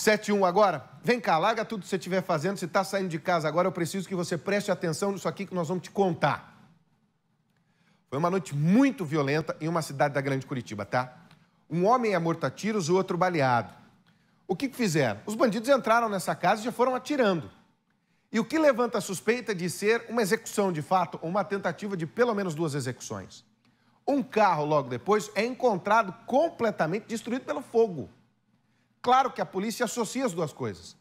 7-1 agora. Vem cá, larga tudo que você estiver fazendo. Se está saindo de casa agora, eu preciso que você preste atenção nisso aqui que nós vamos te contar. Foi uma noite muito violenta em uma cidade da Grande Curitiba, tá? Um homem é morto a tiros, o outro baleado. O que fizeram? Os bandidos entraram nessa casa e já foram atirando. E o que levanta a suspeita de ser uma execução de fato, ou uma tentativa de pelo menos duas execuções. Um carro, logo depois, é encontrado completamente destruído pelo fogo. Claro que a polícia associa as duas coisas.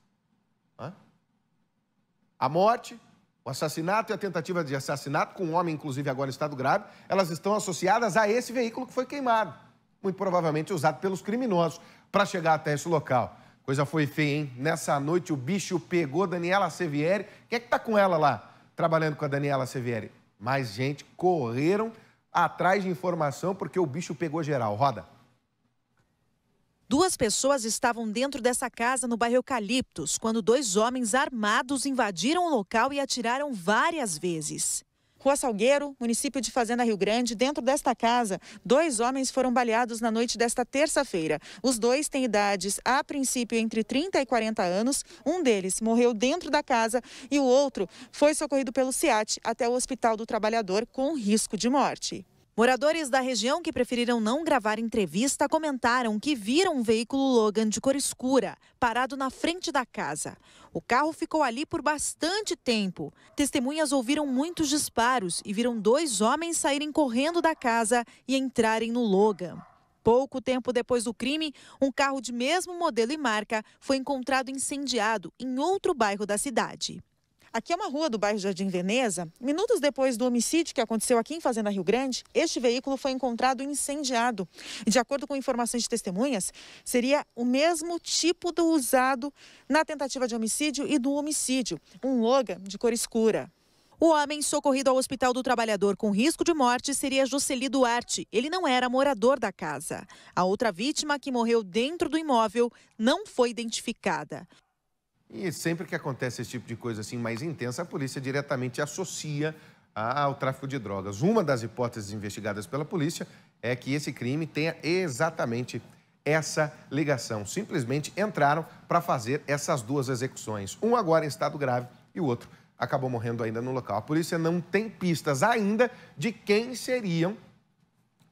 A morte, o assassinato e a tentativa de assassinato, com um homem, inclusive, agora em estado grave, elas estão associadas a esse veículo que foi queimado. Muito provavelmente usado pelos criminosos para chegar até esse local. Coisa foi feia, hein? Nessa noite o bicho pegou Daniela Sevieri. Quem é que está com ela lá, trabalhando com a Daniela Sevieri? Mais gente correram atrás de informação porque o bicho pegou geral. Roda. Duas pessoas estavam dentro dessa casa no bairro Eucaliptos quando dois homens armados invadiram o local e atiraram várias vezes. Rua Salgueiro, município de Fazenda Rio Grande, dentro desta casa, dois homens foram baleados na noite desta terça-feira. Os dois têm idades, a princípio, entre 30 e 40 anos. Um deles morreu dentro da casa e o outro foi socorrido pelo SIAT até o Hospital do Trabalhador com risco de morte. Moradores da região que preferiram não gravar entrevista comentaram que viram um veículo Logan de cor escura parado na frente da casa. O carro ficou ali por bastante tempo. Testemunhas ouviram muitos disparos e viram dois homens saírem correndo da casa e entrarem no Logan. Pouco tempo depois do crime, um carro de mesmo modelo e marca foi encontrado incendiado em outro bairro da cidade. Aqui é uma rua do bairro Jardim Veneza. Minutos depois do homicídio que aconteceu aqui em Fazenda Rio Grande, este veículo foi encontrado incendiado. De acordo com informações de testemunhas, seria o mesmo tipo do usado na tentativa de homicídio e do homicídio, um Logan de cor escura. O homem socorrido ao Hospital do Trabalhador com risco de morte seria Jocely Duarte. Ele não era morador da casa. A outra vítima, que morreu dentro do imóvel, não foi identificada. E sempre que acontece esse tipo de coisa assim mais intensa, a polícia diretamente associa ao tráfico de drogas. Uma das hipóteses investigadas pela polícia é que esse crime tenha exatamente essa ligação. Simplesmente entraram para fazer essas duas execuções. Um agora em estado grave e o outro acabou morrendo ainda no local. A polícia não tem pistas ainda de quem seriam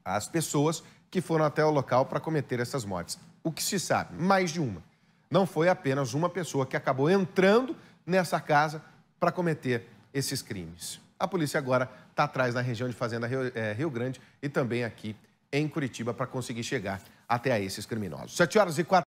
as pessoas que foram até o local para cometer essas mortes. O que se sabe? Mais de uma. Não foi apenas uma pessoa que acabou entrando nessa casa para cometer esses crimes. A polícia agora está atrás na região de Fazenda Rio, é, Rio Grande e também aqui em Curitiba para conseguir chegar até a esses criminosos. 7 horas e 4